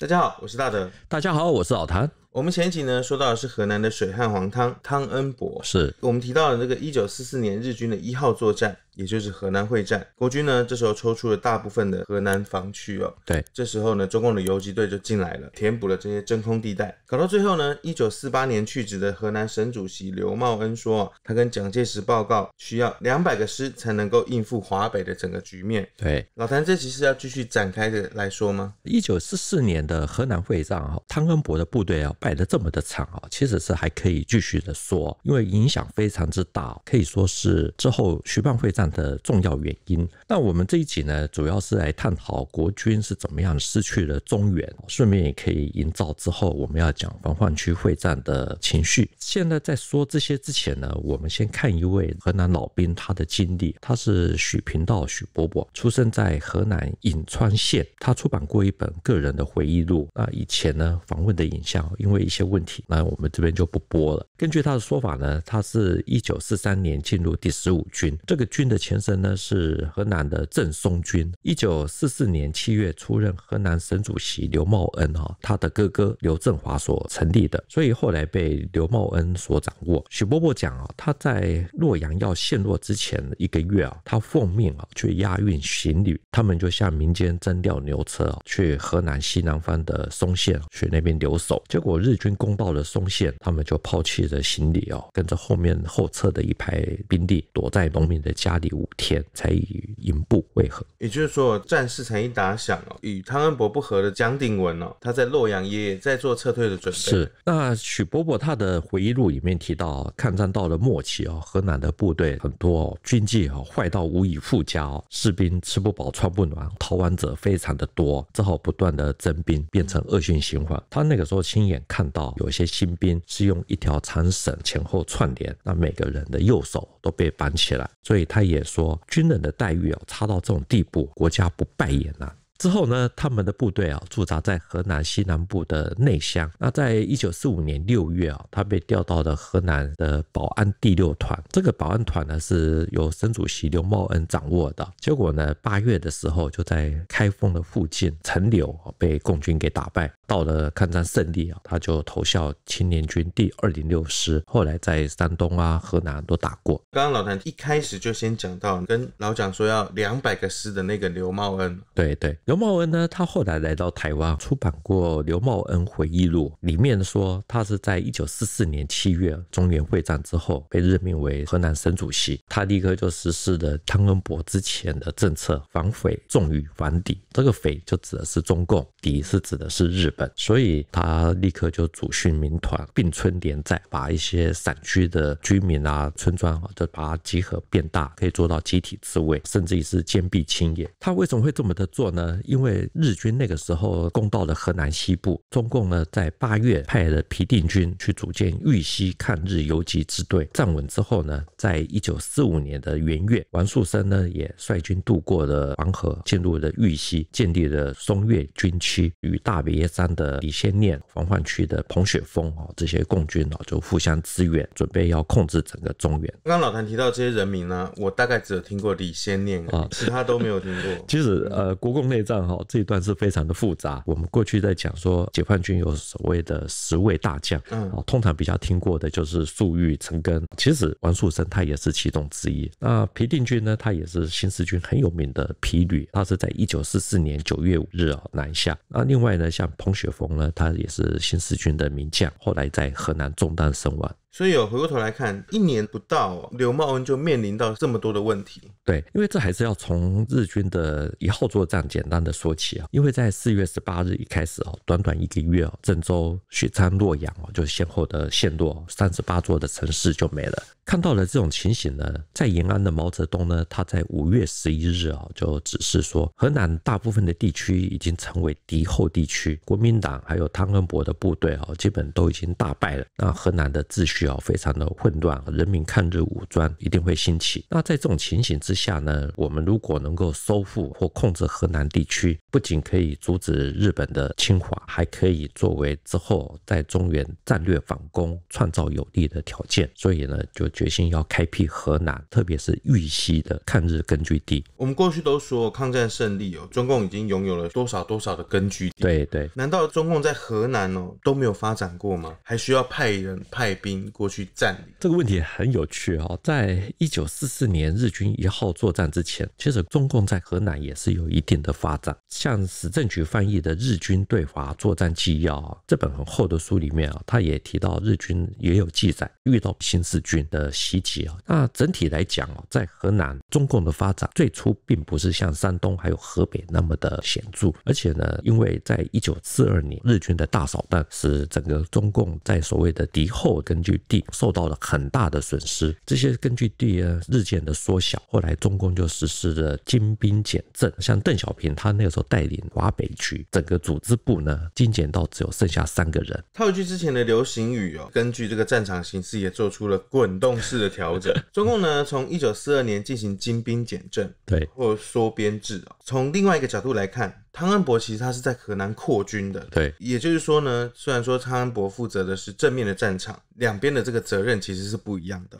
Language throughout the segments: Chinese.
大家好，我是大德。大家好，我是老谭。我们前集呢说到的是河南的水旱黄汤汤恩伯，是我们提到了这个一九四四年日军的一号作战，也就是河南会战。国军呢这时候抽出了大部分的河南防区哦，对，这时候呢中共的游击队就进来了，填补了这些真空地带。搞到最后呢，一九四八年去职的河南省主席刘茂恩说，他跟蒋介石报告需要两百个师才能够应付华北的整个局面。对，老谭这其实要继续展开的来说吗？一九四四年的河南会战哦，汤恩伯的部队哦。败的这么的惨啊，其实是还可以继续的说，因为影响非常之大，可以说是之后徐蚌会战的重要原因。那我们这一集呢，主要是来探讨国军是怎么样失去了中原，顺便也可以营造之后我们要讲防患区会战的情绪。现在在说这些之前呢，我们先看一位河南老兵他的经历，他是许平道许伯伯，出生在河南颍川县，他出版过一本个人的回忆录。那以前呢，访问的影像用。因为一些问题，那我们这边就不播了。根据他的说法呢，他是一九四三年进入第十五军，这个军的前身呢是河南的郑松军。一九四四年七月出任河南省主席刘茂恩啊，他的哥哥刘振华所成立的，所以后来被刘茂恩所掌握。许伯伯讲啊，他在洛阳要陷落之前一个月啊，他奉命啊去押运行李，他们就向民间征调牛车啊，去河南西南方的松县去那边留守，结果。日军攻到了松县，他们就抛弃了行李哦，跟着后面后撤的一排兵力，躲在农民的家里五天，才以营部会合。也就是说，战事才一打响哦，与汤恩伯不和的姜定文哦，他在洛阳也在做撤退的准备。是，那许伯伯他的回忆录里面提到，抗战到了末期哦，河南的部队很多，哦，军纪哦坏到无以复加哦，士兵吃不饱穿不暖，逃亡者非常的多，只好不断的征兵，变成恶性循环。他那个时候亲眼。看到有些新兵是用一条长绳前后串联，那每个人的右手都被绑起来，所以他也说，军人的待遇要差到这种地步，国家不败也难。之后呢，他们的部队啊驻扎在河南西南部的内乡。那在一九四五年六月啊，他被调到了河南的保安第六团。这个保安团呢是由省主席刘茂恩掌握的。结果呢，八月的时候就在开封的附近陈留被共军给打败。到了抗战胜利啊，他就投效青年军第二零六师。后来在山东啊、河南都打过。刚刚老谭一开始就先讲到跟老蒋说要两百个师的那个刘茂恩。对对。刘茂恩呢？他后来来到台湾，出版过《刘茂恩回忆录》，里面说他是在一九四四年七月中原会战之后被任命为河南省主席。他立刻就实施了汤恩伯之前的政策，反匪重于反敌。这个匪就指的是中共，敌是指的是日本。所以，他立刻就组训民团，并村连寨，把一些散居的居民啊、村庄啊，就把它集合变大，可以做到集体自卫，甚至于是坚壁清野。他为什么会这么的做呢？因为日军那个时候攻到了河南西部，中共呢在八月派了皮定均去组建豫西抗日游击支队，站稳之后呢，在一九四五年的元月，王树声呢也率军渡过了黄河，进入了豫西，建立了松岳军区，与大别山的李先念、黄焕区的彭雪峰啊这些共军呢就互相支援，准备要控制整个中原。刚刚老谭提到这些人名呢，我大概只有听过李先念啊，其他都没有听过。其实呃，国共内战。这哈，这一段是非常的复杂。我们过去在讲说，解放军有所谓的十位大将，嗯，啊，通常比较听过的就是粟裕、陈赓。其实王树声他也是其中之一。那皮定均呢，他也是新四军很有名的皮旅，他是在一九四四年九月五日啊南下。那另外呢，像彭雪枫呢，他也是新四军的名将，后来在河南中弹身亡。所以哦，回过头来看，一年不到哦，刘茂恩就面临到这么多的问题。对，因为这还是要从日军的一号作战简单的说起啊。因为在四月十八日一开始哦，短短一个月哦，郑州、许昌、洛阳哦，就先后的陷落，三十八座的城市就没了。看到了这种情形呢，在延安的毛泽东呢，他在五月十一日啊，就指示说，河南大部分的地区已经成为敌后地区，国民党还有汤恩伯的部队哦，基本都已经大败了。那河南的秩序。要非常的混乱，人民抗日武装一定会兴起。那在这种情形之下呢，我们如果能够收复或控制河南地区，不仅可以阻止日本的侵华，还可以作为之后在中原战略反攻创造有利的条件。所以呢，就决心要开辟河南，特别是豫西的抗日根据地。我们过去都说抗战胜利哦，中共已经拥有了多少多少的根据地。对对，难道中共在河南哦都没有发展过吗？还需要派人派兵？过去占领这个问题很有趣哦。在一九四四年日军一号作战之前，其实中共在河南也是有一定的发展。像史政局翻译的《日军对华作战纪要》这本很厚的书里面啊，他也提到日军也有记载遇到新四军的袭击啊。那整体来讲啊，在河南中共的发展最初并不是像山东还有河北那么的显著，而且呢，因为在一九四二年日军的大扫荡，使整个中共在所谓的敌后根据地受到了很大的损失，这些根据地啊日渐的缩小。后来中共就实施了精兵简政，像邓小平他那个时候带领华北区整个组织部呢精简到只有剩下三个人。套一句之前的流行语哦，根据这个战场形势也做出了滚动式的调整。中共呢从一九四二年进行精兵简政，对或缩编制哦。从另外一个角度来看。汤恩伯其实他是在河南扩军的，对，也就是说呢，虽然说汤恩伯负责的是正面的战场，两边的这个责任其实是不一样的。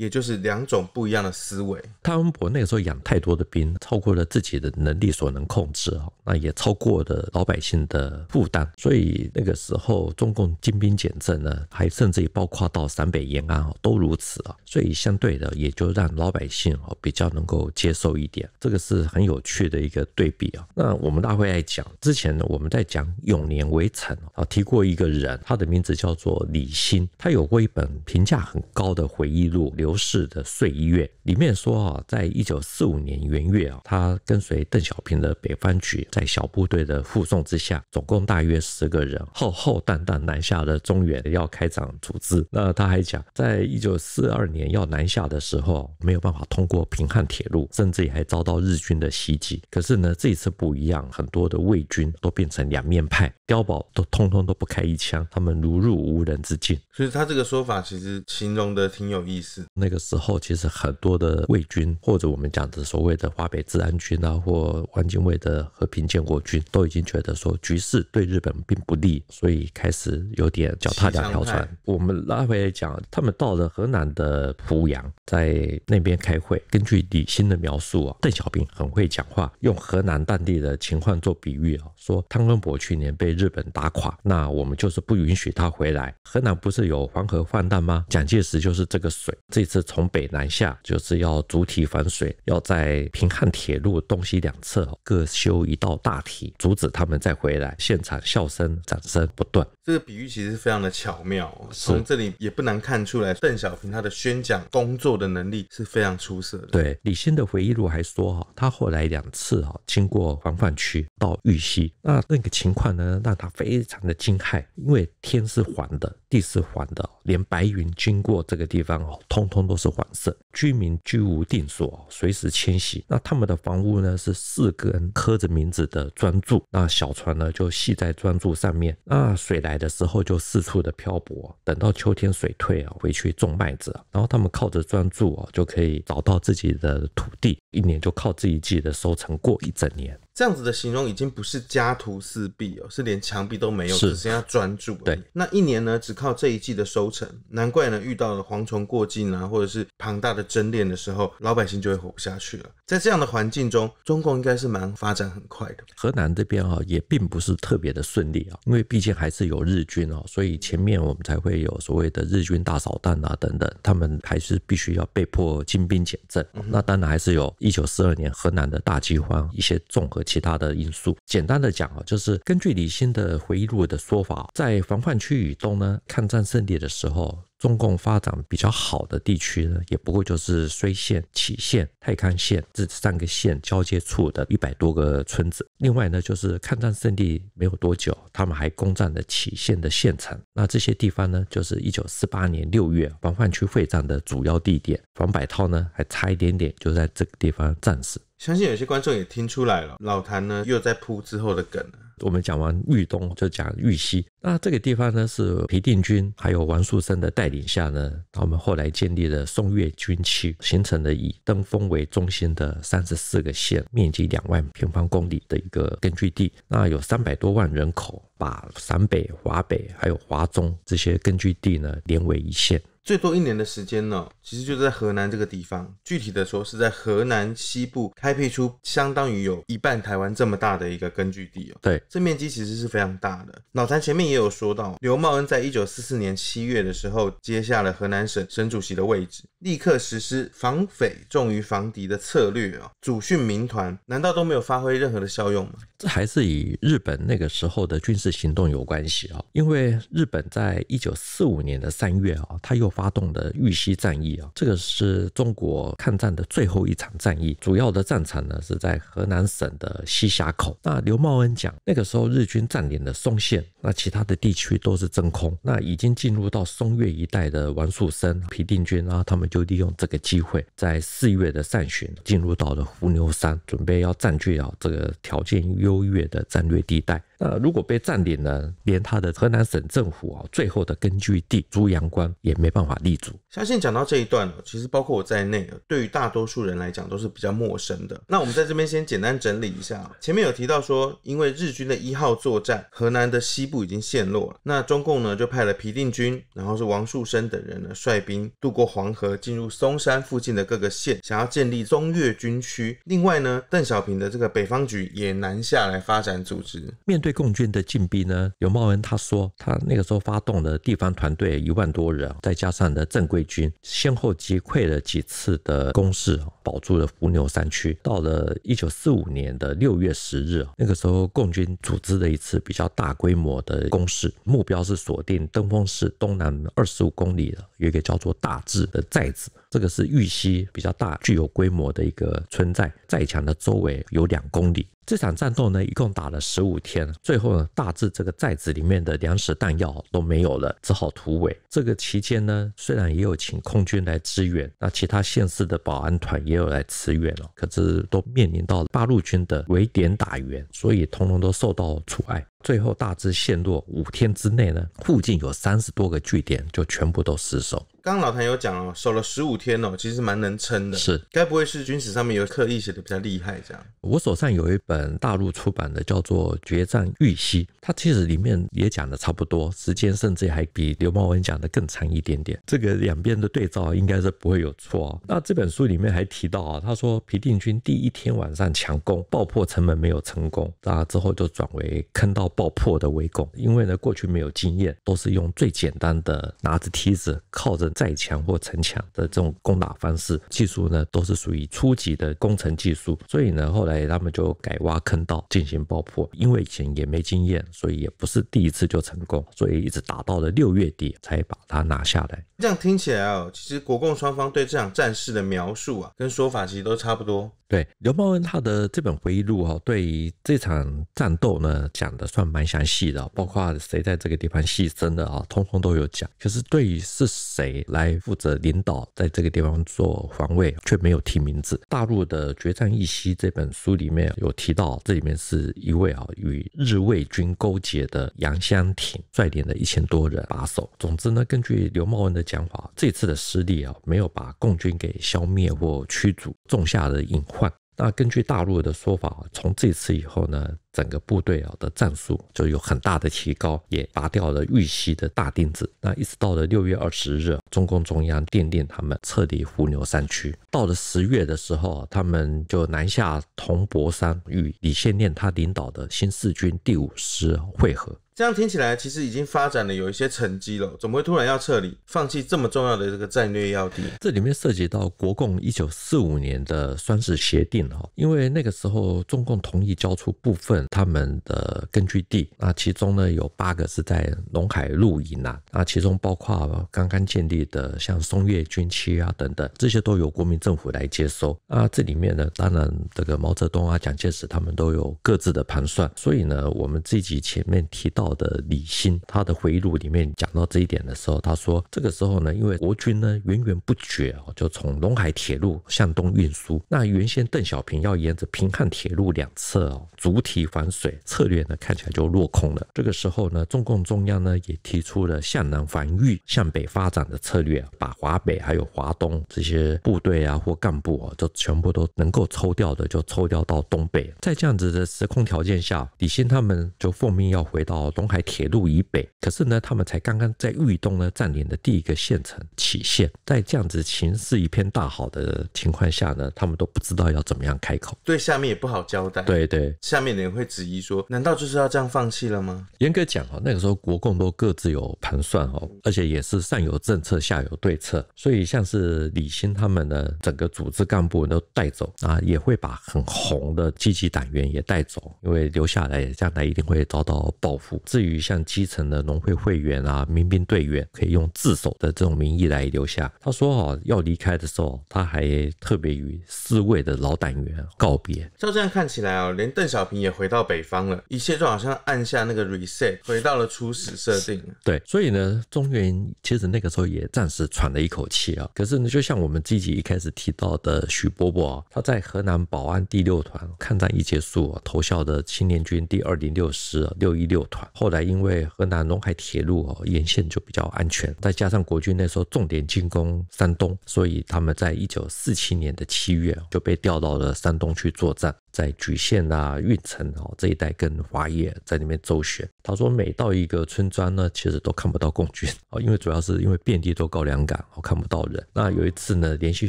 也就是两种不一样的思维。汤恩伯那个时候养太多的兵，超过了自己的能力所能控制哦，那也超过了老百姓的负担。所以那个时候，中共精兵简政呢，还甚至于包括到陕北延安啊，都如此啊。所以相对的，也就让老百姓啊比较能够接受一点。这个是很有趣的一个对比啊。那我们大会在讲之前呢，我们在讲永年围城啊，提过一个人，他的名字叫做李欣，他有过一本评价很高的回忆录《留》。流逝的岁月里面说啊，在一九四五年元月啊，他跟随邓小平的北方局，在小部队的护送之下，总共大约十个人，浩浩荡荡南下了中原，要开展组织。那他还讲，在一九四二年要南下的时候，没有办法通过平汉铁路，甚至也还遭到日军的袭击。可是呢，这一次不一样，很多的魏军都变成两面派，碉堡都通通都不开一枪，他们如入无人之境。所以，他这个说法其实形容的挺有意思。那个时候，其实很多的卫军，或者我们讲的所谓的华北治安军啊，或汪精卫的和平建国军，都已经觉得说局势对日本并不利，所以开始有点脚踏两条船。我们拉回来讲，他们到了河南的濮阳，在那边开会。根据李欣的描述啊，邓小平很会讲话，用河南当地的情况做比喻啊，说汤恩伯去年被日本打垮，那我们就是不允许他回来。河南不是有黄河泛滥吗？蒋介石就是这个水这。这次从北南下，就是要主体反水，要在平汉铁路东西两侧各修一道大堤，阻止他们再回来。现场笑声、掌声不断。这个比喻其实非常的巧妙，从这里也不难看出来，邓小平他的宣讲工作的能力是非常出色的。对李欣的回忆录还说哈，他后来两次哈经过防范区到玉溪，那那个情况呢，让他非常的惊骇，因为天是黄的，地是黄的，连白云经过这个地方哦，通。通都是黄色，居民居无定所，随时迁徙。那他们的房屋呢是四根刻着名字的砖柱，那小船呢就系在砖柱上面。那水来的时候就四处的漂泊，等到秋天水退啊，回去种麦子然后他们靠着砖柱啊，就可以找到自己的土地，一年就靠这一季的收成过一整年。这样子的形容已经不是家徒四壁哦，是连墙壁都没有，只剩下专注。对，那一年呢，只靠这一季的收成，难怪呢，遇到了蝗虫过境啊，或者是庞大的争练的时候，老百姓就会活不下去了。在这样的环境中，中共应该是蛮发展很快的。河南这边啊，也并不是特别的顺利啊，因为毕竟还是有日军啊，所以前面我们才会有所谓的日军大扫荡啊等等，他们还是必须要被迫精兵简政。那当然还是有1942年河南的大饥荒，一些综合。其他的因素，简单的讲啊，就是根据李欣的回忆录的说法，在防范区域中呢，抗战胜利的时候。中共发展比较好的地区呢，也不过就是睢县、杞县、太康县这三个县交界处的一百多个村子。另外呢，就是抗战胜利没有多久，他们还攻占了杞县的县城。那这些地方呢，就是1948年6月防范区会战的主要地点。黄百韬呢，还差一点点就在这个地方战死。相信有些观众也听出来了，老谭呢又在铺之后的梗了。我们讲完豫东，就讲豫西。那这个地方呢，是皮定均还有王树声的带领下呢，我们后来建立了宋岳军区，形成了以登封为中心的三十四个县，面积两万平方公里的一个根据地。那有三百多万人口，把陕北、华北还有华中这些根据地呢连为一线。最多一年的时间呢，其实就在河南这个地方。具体的说，是在河南西部开辟出相当于有一半台湾这么大的一个根据地哦。对，这面积其实是非常大的。老谭前面也有说到，刘茂恩在一九四四年七月的时候接下了河南省省主席的位置，立刻实施防匪重于防敌的策略啊。主训民团难道都没有发挥任何的效用吗？这还是以日本那个时候的军事行动有关系啊。因为日本在一九四五年的三月啊，他有发动的豫西战役啊，这个是中国抗战的最后一场战役，主要的战场呢是在河南省的西峡口。那刘茂恩讲，那个时候日军占领了嵩县，那其他的地区都是真空。那已经进入到嵩岳一带的王树声、皮定均啊，他们就利用这个机会，在四月的上旬进入到了伏牛山，准备要占据啊这个条件优越的战略地带。那如果被占领呢？连他的河南省政府啊，最后的根据地朱阳关也没办法立足。相信讲到这一段其实包括我在内，对于大多数人来讲都是比较陌生的。那我们在这边先简单整理一下。前面有提到说，因为日军的一号作战，河南的西部已经陷落了。那中共呢，就派了皮定均，然后是王树声等人呢，率兵渡过黄河，进入嵩山附近的各个县，想要建立中越军区。另外呢，邓小平的这个北方局也南下来发展组织，面对。共军的进逼呢？有茂恩他说，他那个时候发动了地方团队一万多人，再加上呢正规军，先后击溃了几次的攻势，保住了伏牛山区。到了一九四五年的六月十日，那个时候共军组织了一次比较大规模的攻势，目标是锁定登封市东南二十五公里的有一个叫做大治的寨子。这个是玉溪比较大、具有规模的一个村寨，寨墙的周围有两公里。这场战斗呢，一共打了十五天，最后呢，大致这个寨子里面的粮食、弹药都没有了，只好突围。这个期间呢，虽然也有请空军来支援，那其他县市的保安团也有来支援哦，可是都面临到八路军的围点打援，所以通通都受到阻碍。最后大致陷落五天之内呢，附近有三十多个据点就全部都失守。刚刚老谭有讲哦，守了十五天哦，其实蛮能撑的。是，该不会是军史上面有刻意写的比较厉害这样？我手上有一本大陆出版的，叫做《决战玉溪》，它其实里面也讲的差不多，时间甚至还比刘茂文讲的更长一点点。这个两边的对照应该是不会有错。那这本书里面还提到啊，他说皮定均第一天晚上强攻爆破城门没有成功，那之后就转为坑道爆破的围攻，因为呢过去没有经验，都是用最简单的拿着梯子靠着。再墙或城墙的这种攻打方式，技术呢都是属于初级的工程技术，所以呢后来他们就改挖坑道进行爆破，因为以前也没经验，所以也不是第一次就成功，所以一直打到了六月底才把它拿下来。这样听起来哦，其实国共双方对这场战事的描述啊，跟说法其实都差不多。对，刘茂文他的这本回忆录哦，对于这场战斗呢讲的算蛮详细的，包括谁在这个地方牺牲的啊，通通都有讲。可是对于是谁来负责领导在这个地方做防卫，却没有提名字。大陆的《决战一夕》这本书里面有提到，这里面是一位啊与日伪军勾结的杨香亭率领的一千多人把守。总之呢，根据刘茂文的。想法这次的失利啊，没有把共军给消灭或驱逐，种下的隐患。那根据大陆的说法，从这次以后呢，整个部队啊的战术就有很大的提高，也拔掉了预期的大钉子。那一直到了六月二十日，中共中央电令他们撤离伏牛山区。到了十月的时候，他们就南下铜柏山，与李先念他领导的新四军第五师会合。这样听起来，其实已经发展了有一些成绩了，怎么会突然要撤离、放弃这么重要的这个战略要地？这里面涉及到国共一九四五年的《双十协定》哈，因为那个时候中共同意交出部分他们的根据地，那其中呢有八个是在陇海路以南，啊，其中包括刚刚建立的像松岳军区啊等等，这些都由国民政府来接收啊。这里面呢，当然这个毛泽东啊、蒋介石他们都有各自的盘算，所以呢，我们自己前面提到。的李欣，他的回忆录里面讲到这一点的时候，他说这个时候呢，因为国军呢源源不绝啊，就从陇海铁路向东运输。那原先邓小平要沿着平汉铁路两侧哦，主体防水策略呢，看起来就落空了。这个时候呢，中共中央呢也提出了向南防御、向北发展的策略，把华北还有华东这些部队啊或干部啊，就全部都能够抽调的就抽调到东北。在这样子的时空条件下，李欣他们就奉命要回到。东海铁路以北，可是呢，他们才刚刚在豫东呢占领的第一个县城杞县，在这样子形势一片大好的情况下呢，他们都不知道要怎么样开口，对下面也不好交代。对对，下面的人会质疑说：难道就是要这样放弃了吗？严格讲哦，那个时候国共都各自有盘算哦，而且也是上有政策，下有对策，所以像是李兴他们呢，整个组织干部都带走啊，也会把很红的积极党员也带走，因为留下来将来一定会遭到报复。至于像基层的农会会员啊、民兵队员，可以用自首的这种名义来留下。他说：“哦，要离开的时候，他还特别与四位的老党员告别。”照这样看起来啊，连邓小平也回到北方了，一切就好像按下那个 reset，回到了初始设定。对，所以呢，中原其实那个时候也暂时喘了一口气啊。可是呢，就像我们自己一开始提到的，许伯伯啊，他在河南保安第六团抗战一结束，投效的青年军第二零六师六一六团。后来因为河南陇海铁路沿线就比较安全，再加上国军那时候重点进攻山东，所以他们在一九四七年的七月就被调到了山东去作战，在莒县啊、运城啊这一带跟华野在那边周旋。他说，每到一个村庄呢，其实都看不到共军啊，因为主要是因为遍地都高粱杆，看不到人。那有一次呢，连续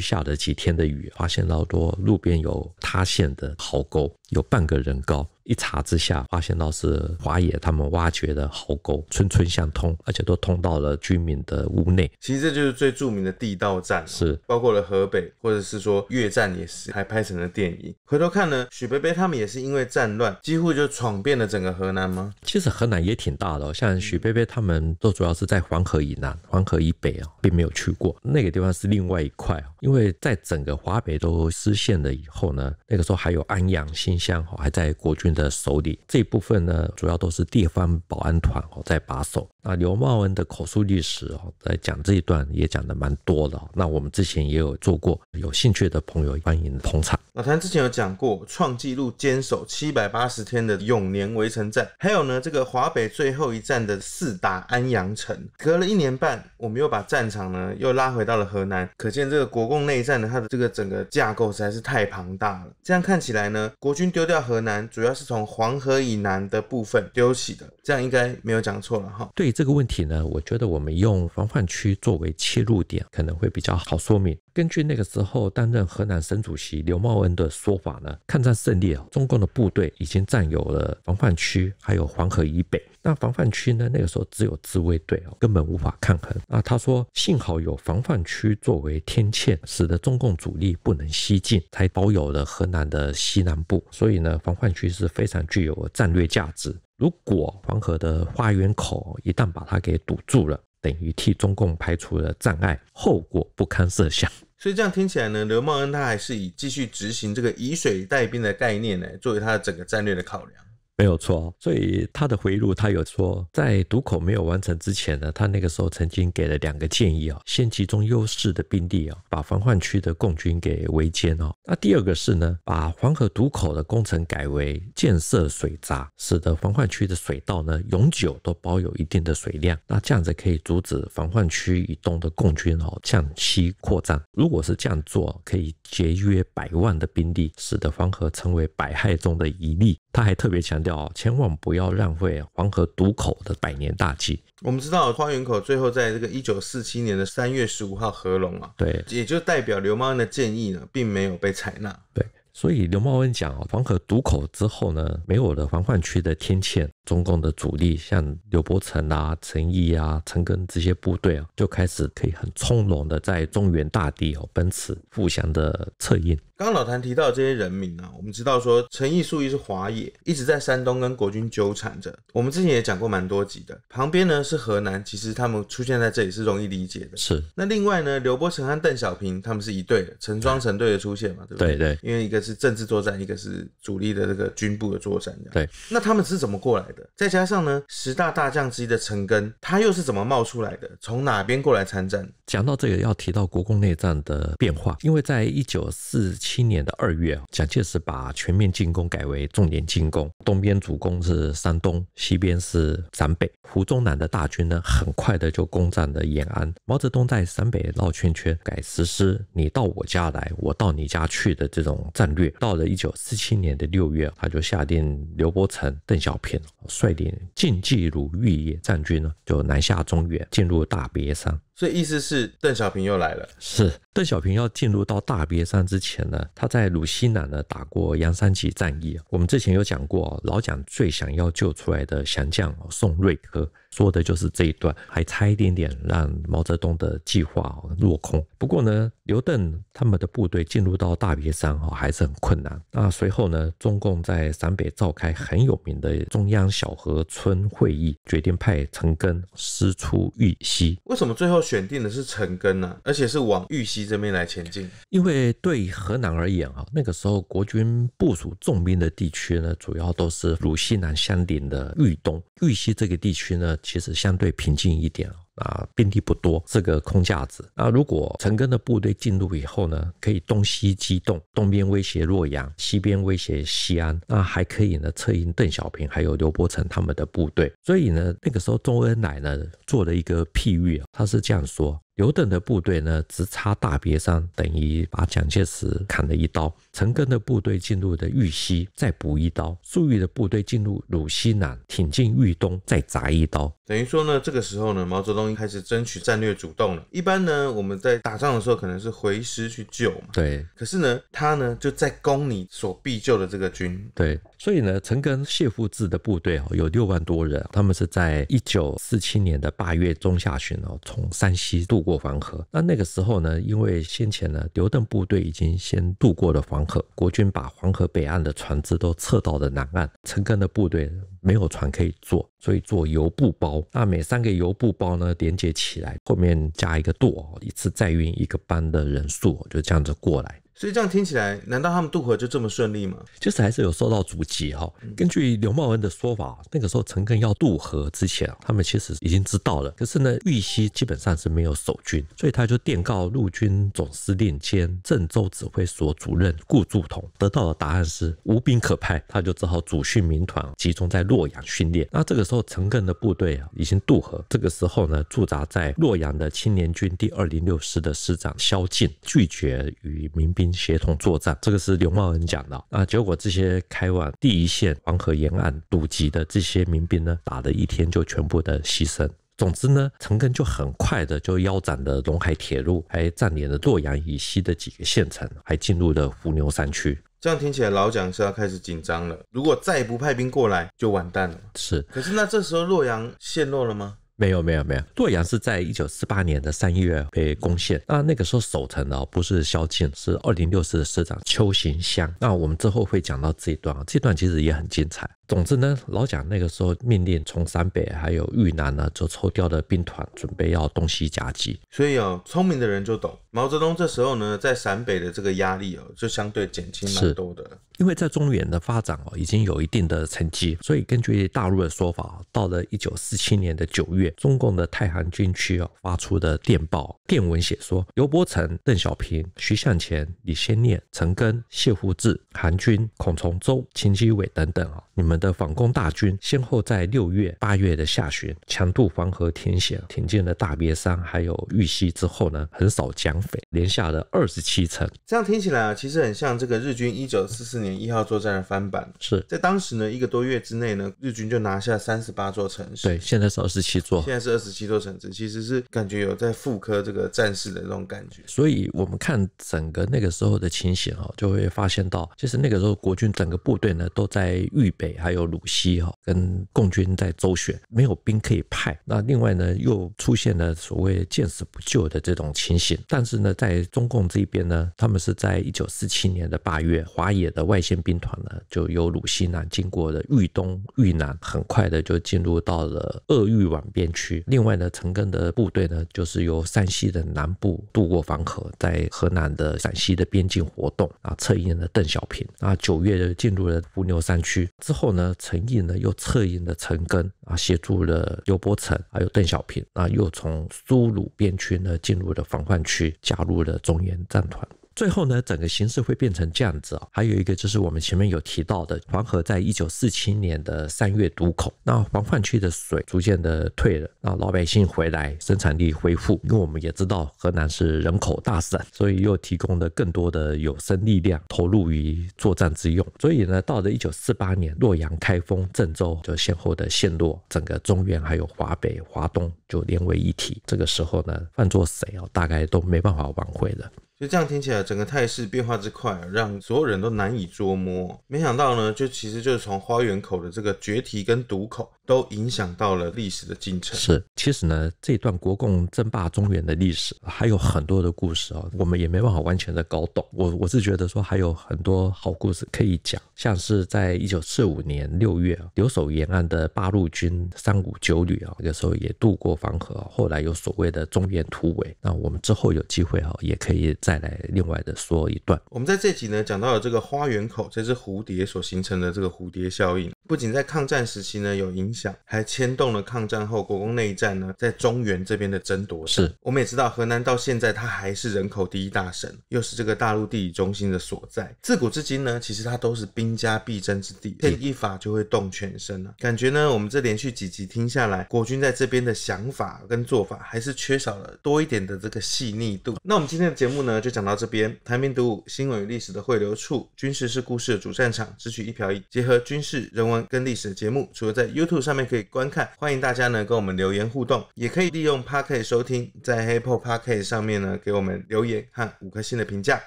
下了几天的雨，发现老多路边有塌陷的壕沟，有半个人高。一查之下，发现到是华野他们挖掘的壕沟，村村相通，而且都通到了居民的屋内。其实这就是最著名的地道战，是包括了河北，或者是说越战也是，还拍成了电影。回头看呢，许贝贝他们也是因为战乱，几乎就闯遍了整个河南吗？其实河南也挺大的，像许贝贝他们都主要是在黄河以南、黄河以北啊，并没有去过那个地方是另外一块哦。因为在整个华北都失陷了以后呢，那个时候还有安阳、新乡还在国军。的手里，这部分呢，主要都是地方保安团哦在把守。那刘茂恩的口述历史哦，在讲这一段也讲的蛮多的。那我们之前也有做过，有兴趣的朋友欢迎捧场。老谭之前有讲过创纪录坚守七百八十天的永年围城战，还有呢这个华北最后一战的四打安阳城。隔了一年半，我们又把战场呢又拉回到了河南。可见这个国共内战呢，它的这个整个架构实在是太庞大了。这样看起来呢，国军丢掉河南，主要是从黄河以南的部分丢弃的。这样应该没有讲错了哈。对。这个问题呢，我觉得我们用防范区作为切入点，可能会比较好说明。根据那个时候担任河南省主席刘茂恩的说法呢，抗战胜利啊，中共的部队已经占有了防范区，还有黄河以北。那防范区呢，那个时候只有自卫队哦，根本无法抗衡。那他说幸好有防范区作为天堑，使得中共主力不能西进，才保有了河南的西南部。所以呢，防范区是非常具有战略价值。如果黄河的花园口一旦把它给堵住了，等于替中共排除了障碍，后果不堪设想。所以这样听起来呢，刘茂恩他还是以继续执行这个以水带兵的概念呢，作为他的整个战略的考量。没有错，所以他的回路他有说，在渡口没有完成之前呢，他那个时候曾经给了两个建议啊，先集中优势的兵力啊，把防患区的共军给围歼哦。那第二个是呢，把黄河渡口的工程改为建设水闸，使得防患区的水道呢永久都保有一定的水量，那这样子可以阻止防患区以东的共军哦向西扩张。如果是这样做，可以节约百万的兵力，使得黄河成为百害中的一利。他还特别强调。掉，千万不要浪费黄河堵口的百年大计。我们知道花园口最后在这个一九四七年的三月十五号合拢啊，对，也就代表刘茂恩的建议呢，并没有被采纳。对，所以刘茂恩讲啊，黄河堵口之后呢，没有了防患区的天堑，中共的主力像刘伯承啊、陈毅啊、陈庚这些部队啊，就开始可以很从容的在中原大地哦奔驰，互相的策应。刚老谭提到的这些人名啊，我们知道说陈毅、粟裕是华野，一直在山东跟国军纠缠着。我们之前也讲过蛮多集的。旁边呢是河南，其实他们出现在这里是容易理解的。是。那另外呢，刘伯承和邓小平他们是一对的，成双成对的出现嘛，对不对？对对。因为一个是政治作战，一个是主力的这个军部的作战。对。那他们是怎么过来的？再加上呢，十大大将之一的陈赓，他又是怎么冒出来的？从哪边过来参战？讲到这个要提到国共内战的变化，因为在一九四七。七年的二月，蒋介石把全面进攻改为重点进攻，东边主攻是山东，西边是陕北。胡宗南的大军呢，很快的就攻占了延安。毛泽东在陕北绕圈圈，改实施“你到我家来，我到你家去”的这种战略。到了一九四七年的六月，他就下令刘伯承、邓小平，率领晋冀鲁豫野战军呢，就南下中原，进入大别山。这意思是邓小平又来了。是邓小平要进入到大别山之前呢，他在鲁西南呢打过杨三崎战役。我们之前有讲过，老蒋最想要救出来的降将宋瑞科，说的就是这一段，还差一点点让毛泽东的计划落空。不过呢，刘邓他们的部队进入到大别山哈还是很困难。那随后呢，中共在陕北召开很有名的中央小河村会议，决定派陈赓师出豫西。为什么最后选定的是陈赓呢？而且是往豫西这边来前进？因为对河南而言啊，那个时候国军部署重兵的地区呢，主要都是鲁西南相邻的豫东、豫西这个地区呢。其实相对平静一点啊，兵力不多，是个空架子。那如果陈赓的部队进入以后呢，可以东西机动，东边威胁洛阳，西边威胁西安，那还可以呢策应邓小平还有刘伯承他们的部队。所以呢，那个时候周恩来呢做了一个譬喻，他是这样说。刘邓的部队呢，直插大别山，等于把蒋介石砍了一刀；陈赓的部队进入的豫西，再补一刀；粟裕的部队进入鲁西南，挺进豫东，再砸一刀。等于说呢，这个时候呢，毛泽东开始争取战略主动了。一般呢，我们在打仗的时候，可能是回师去救嘛。对。可是呢，他呢就在攻你所必救的这个军。对。所以呢，陈赓谢富治的部队哦，有六万多人，他们是在一九四七年的八月中下旬哦，从山西渡过黄河。那那个时候呢，因为先前呢，刘邓部队已经先渡过了黄河，国军把黄河北岸的船只都撤到了南岸，陈赓的部队。没有船可以坐，所以做油布包。那每三个油布包呢，连接起来，后面加一个舵，一次载运一个班的人数，就这样子过来。所以这样听起来，难道他们渡河就这么顺利吗？其实还是有受到阻击哈。根据刘茂恩的说法，那个时候陈赓要渡河之前，他们其实已经知道了。可是呢，玉溪基本上是没有守军，所以他就电告陆军总司令兼郑州指挥所主任顾祝同，得到的答案是无兵可派，他就只好主训民团，集中在洛阳训练。那这个时候陈赓的部队啊，已经渡河。这个时候呢，驻扎在洛阳的青年军第二零六师的师长萧劲拒绝与民兵。协同作战，这个是刘茂恩讲的啊。结果这些开往第一线黄河沿岸堵击的这些民兵呢，打了一天就全部的牺牲。总之呢，陈庚就很快的就腰斩了陇海铁路，还占领了洛阳以西的几个县城，还进入了伏牛山区。这样听起来，老蒋是要开始紧张了。如果再不派兵过来，就完蛋了。是。可是那这时候洛阳陷落了吗？没有没有没有，洛阳是在一九四八年的三月被攻陷。那那个时候守城的不是萧敬，是二零六师的师长邱行湘。那我们之后会讲到这一段啊，这段其实也很精彩。总之呢，老蒋那个时候命令从陕北还有豫南呢，就抽调的兵团，准备要东西夹击。所以哦，聪明的人就懂，毛泽东这时候呢，在陕北的这个压力哦，就相对减轻蛮多的。因为在中原的发展哦，已经有一定的成绩。所以根据大陆的说法，到了一九四七年的九月，中共的太行军区哦发出的电报电文写说：刘伯承、邓小平、徐向前、李先念、陈赓、谢富治、韩军、孔崇周、秦基伟等等啊，你们。的反攻大军先后在六月、八月的下旬强渡黄河天险，挺进了大别山，还有玉溪之后呢，横扫蒋匪，连下了二十七城。这样听起来啊，其实很像这个日军一九四四年一号作战的翻版。是在当时呢，一个多月之内呢，日军就拿下三十八座城市。对，现在是二十七座，现在是二十七座城市，其实是感觉有在复刻这个战士的那种感觉。所以我们看整个那个时候的情形啊，就会发现到，其实那个时候国军整个部队呢，都在豫北。还有鲁西哈跟共军在周旋，没有兵可以派。那另外呢，又出现了所谓见死不救的这种情形。但是呢，在中共这边呢，他们是在一九四七年的八月，华野的外线兵团呢，就由鲁西南经过了豫东、豫南，很快的就进入到了鄂豫皖边区。另外呢，陈赓的部队呢，就是由山西的南部渡过黄河，在河南的陕西的边境活动啊，策应了邓小平啊，九月进入了伏牛山区之后。呢，陈毅呢又策应了陈赓啊，协助了刘伯承，还有邓小平啊，又从苏鲁边区呢进入了防患区，加入了中原战团。最后呢，整个形势会变成这样子啊。还有一个就是我们前面有提到的黄河在一九四七年的三月堵口，那黄泛区的水逐渐的退了，那老百姓回来，生产力恢复。因为我们也知道河南是人口大省，所以又提供了更多的有生力量投入于作战之用。所以呢，到了一九四八年，洛阳、开封、郑州就先后的陷落，整个中原还有华北、华东。就连为一体，这个时候呢，犯错谁啊，大概都没办法挽回了。就这样听起来，整个态势变化之快，让所有人都难以捉摸。没想到呢，就其实就是从花园口的这个决堤跟堵口，都影响到了历史的进程。是，其实呢，这段国共争霸中原的历史还有很多的故事啊，我们也没办法完全的搞懂。我我是觉得说还有很多好故事可以讲，像是在一九四五年六月啊，留守沿岸的八路军三五九旅啊，有时候也渡过。方盒，后来有所谓的中原突围，那我们之后有机会哈，也可以再来另外的说一段。我们在这集呢讲到了这个花园口，这只蝴蝶所形成的这个蝴蝶效应。不仅在抗战时期呢有影响，还牵动了抗战后国共内战呢在中原这边的争夺。是，我们也知道河南到现在它还是人口第一大省，又是这个大陆地理中心的所在。自古至今呢，其实它都是兵家必争之地，动一法就会动全身了。感觉呢，我们这连续几集听下来，国军在这边的想法跟做法还是缺少了多一点的这个细腻度。那我们今天的节目呢就讲到这边，台民读武，新闻与历史的汇流处，军事是故事的主战场，只取一瓢饮，结合军事人文。跟历史的节目，除了在 YouTube 上面可以观看，欢迎大家呢跟我们留言互动，也可以利用 Pocket 收听，在 Apple Pocket 上面呢给我们留言和五颗星的评价。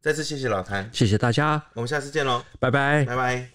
再次谢谢老谭，谢谢大家，我们下次见喽，拜拜，拜拜。